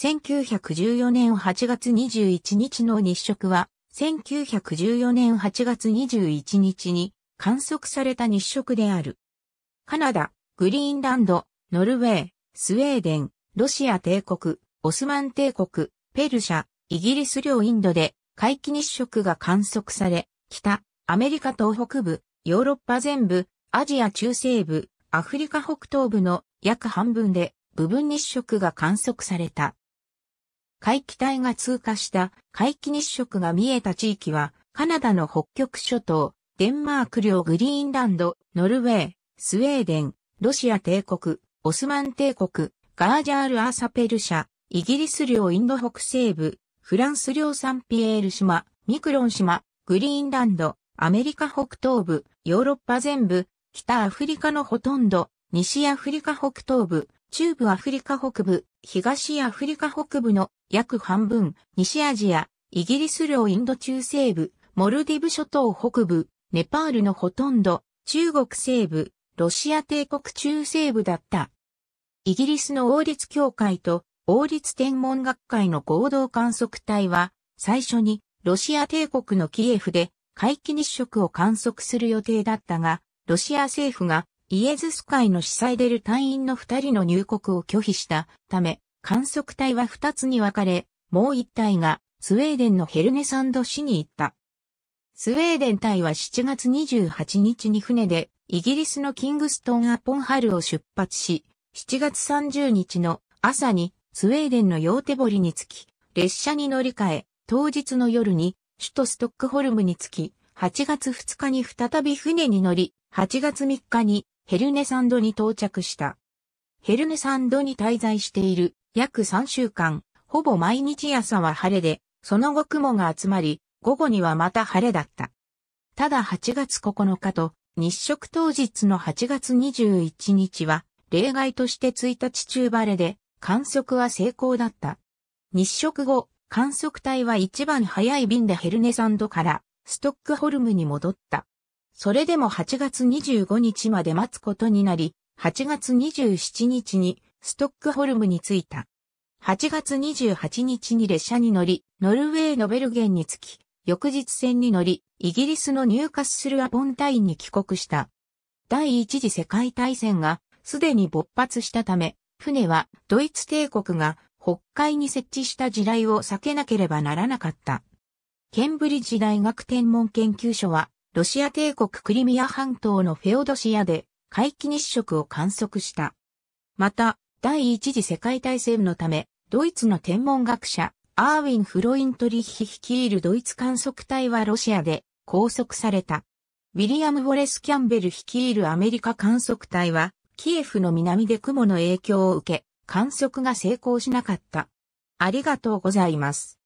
1914年8月21日の日食は、1914年8月21日に観測された日食である。カナダ、グリーンランド、ノルウェー、スウェーデン、ロシア帝国、オスマン帝国、ペルシャ、イギリス領インドで皆既日食が観測され、北、アメリカ東北部、ヨーロッパ全部、アジア中西部、アフリカ北東部の約半分で部分日食が観測された。海気帯が通過した海気日食が見えた地域は、カナダの北極諸島、デンマーク領グリーンランド、ノルウェー、スウェーデン、ロシア帝国、オスマン帝国、ガージャール・アーサペル社、イギリス領インド北西部、フランス領サンピエール島、ミクロン島、グリーンランド、アメリカ北東部、ヨーロッパ全部、北アフリカのほとんど、西アフリカ北東部、中部アフリカ北部、東アフリカ北部の約半分、西アジア、イギリス領インド中西部、モルディブ諸島北部、ネパールのほとんど、中国西部、ロシア帝国中西部だった。イギリスの王立協会と王立天文学会の合同観測隊は、最初にロシア帝国のキエフで皆既日食を観測する予定だったが、ロシア政府がイエズス会の司祭でる隊員の二人の入国を拒否したため、観測隊は二つに分かれ、もう一隊がスウェーデンのヘルネサンド市に行った。スウェーデン隊は7月28日に船でイギリスのキングストンアポンハルを出発し、7月30日の朝にスウェーデンのヨーテボリに着き、列車に乗り換え、当日の夜に首都ストックホルムに着き、8月2日に再び船に乗り、8月3日にヘルネサンドに到着した。ヘルネサンドに滞在している約3週間、ほぼ毎日朝は晴れで、その後雲が集まり、午後にはまた晴れだった。ただ8月9日と日食当日の8月21日は例外として1日中晴れで観測は成功だった。日食後、観測隊は一番早い便でヘルネサンドからストックホルムに戻った。それでも8月25日まで待つことになり、8月27日にストックホルムに着いた。8月28日に列車に乗り、ノルウェーのベルゲンに着き、翌日船に乗り、イギリスのニューカッスルアポンタインに帰国した。第一次世界大戦がすでに勃発したため、船はドイツ帝国が北海に設置した地雷を避けなければならなかった。ケンブリッジ大学天文研究所はロシア帝国クリミア半島のフェオドシアで皆既日食を観測した。また、第一次世界大戦のため、ドイツの天文学者、アーウィン・フロイントリッヒ率いるドイツ観測隊はロシアで拘束された。ウィリアム・ウォレス・キャンベル率いるアメリカ観測隊は、キエフの南で雲の影響を受け、観測が成功しなかった。ありがとうございます。